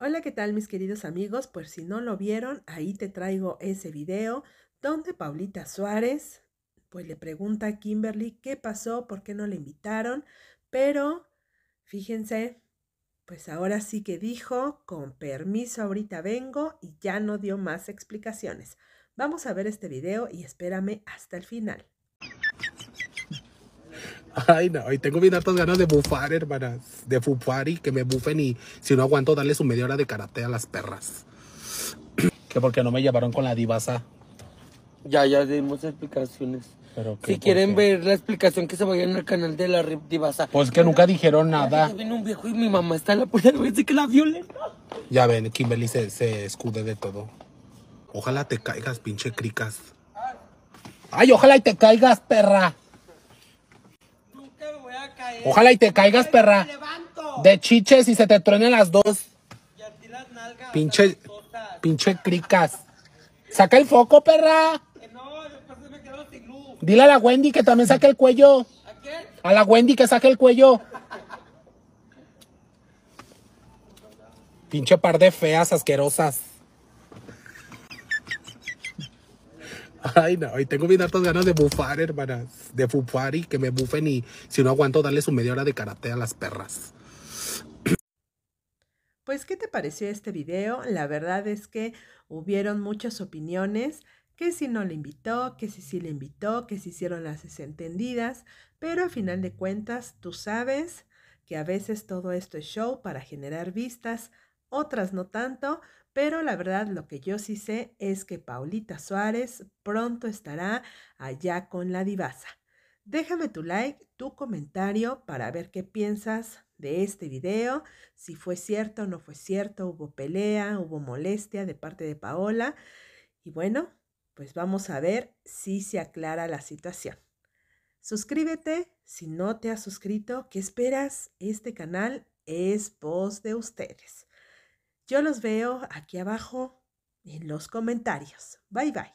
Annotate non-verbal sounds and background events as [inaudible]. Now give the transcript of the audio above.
Hola, ¿qué tal mis queridos amigos? Pues si no lo vieron, ahí te traigo ese video donde Paulita Suárez pues le pregunta a Kimberly qué pasó, por qué no le invitaron, pero fíjense, pues ahora sí que dijo, con permiso ahorita vengo y ya no dio más explicaciones. Vamos a ver este video y espérame hasta el final. Ay, no, Y tengo bien hartas ganas de bufar, hermanas. De bufar y que me bufen y si no aguanto darle su media hora de karate a las perras. [clears throat] que porque no me llevaron con la divasa. Ya, ya dimos explicaciones. si quieren ver la explicación, que se vayan al canal de la Rip Divasa. Pues que nunca dijeron nada. viene un viejo y mi mamá está la puerta que la violen. Ya ven, Kimberly se escude de todo. Ojalá te caigas, pinche cricas. Ay, ojalá y te caigas, perra. Ojalá y te caigas, perra. De chiches y se te truenen las dos. Pinche, pinche cricas. Saca el foco, perra. Dile a la Wendy que también saque el cuello. ¿A A la Wendy que saque el cuello. Pinche par de feas asquerosas. Ay, no, hoy tengo bien hartas ganas de bufar, hermanas. De bufar y que me bufen y si no aguanto darle su media hora de karate a las perras. Pues, ¿qué te pareció este video? La verdad es que hubieron muchas opiniones, que si no le invitó, que si sí le invitó, que si hicieron las desentendidas, pero a final de cuentas, tú sabes que a veces todo esto es show para generar vistas, otras no tanto, pero la verdad lo que yo sí sé es que Paulita Suárez pronto estará allá con la divasa. Déjame tu like, tu comentario para ver qué piensas de este video, si fue cierto o no fue cierto, hubo pelea, hubo molestia de parte de Paola. Y bueno, pues vamos a ver si se aclara la situación. Suscríbete si no te has suscrito, ¿qué esperas? Este canal es voz de ustedes. Yo los veo aquí abajo en los comentarios. Bye bye.